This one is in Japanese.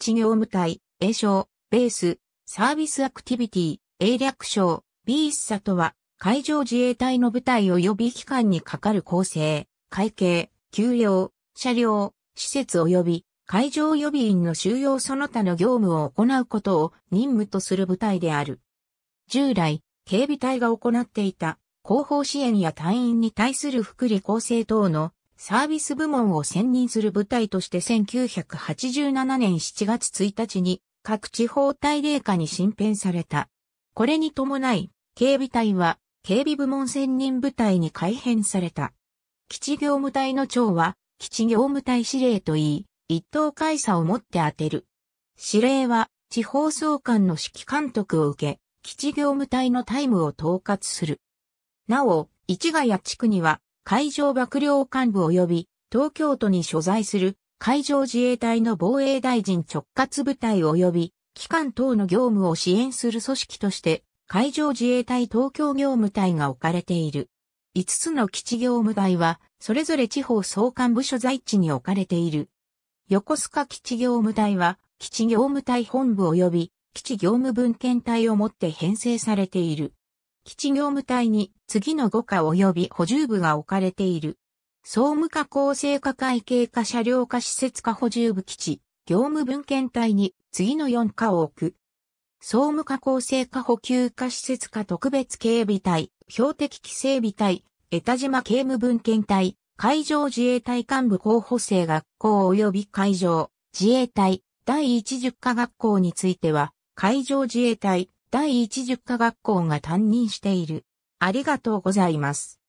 基業務隊、A 称、ベース、サービスアクティビティ、A 略称、B 一さとは、海上自衛隊の部隊及び機関にかかる構成、会計、給料、車両、施設及び、海上予備員の収容その他の業務を行うことを任務とする部隊である。従来、警備隊が行っていた後方支援や隊員に対する福利厚生等のサービス部門を選任する部隊として1987年7月1日に各地方大令下に新編された。これに伴い、警備隊は警備部門選任部隊に改編された。基地業務隊の長は、基地業務隊司令といい、一等会社をもって当てる。司令は、地方総監の指揮監督を受け、基地業務隊のタイムを統括する。なお、市ヶ谷地区には、海上幕僚幹部及び東京都に所在する海上自衛隊の防衛大臣直轄部隊及び機関等の業務を支援する組織として海上自衛隊東京業務隊が置かれている。5つの基地業務隊はそれぞれ地方総監部所在地に置かれている。横須賀基地業務隊は基地業務隊本部及び基地業務分権隊をもって編成されている。基地業務隊に次の5課及び補充部が置かれている。総務課構成課会計課車両課施設課補充部基地、業務文献隊に次の4課を置く。総務課構成課補給課施設課特別警備隊、標的規制備隊、江田島警務文献隊、海上自衛隊幹部候補生学校及び海上自衛隊第一十課学校については、海上自衛隊第一十科学校が担任している。ありがとうございます。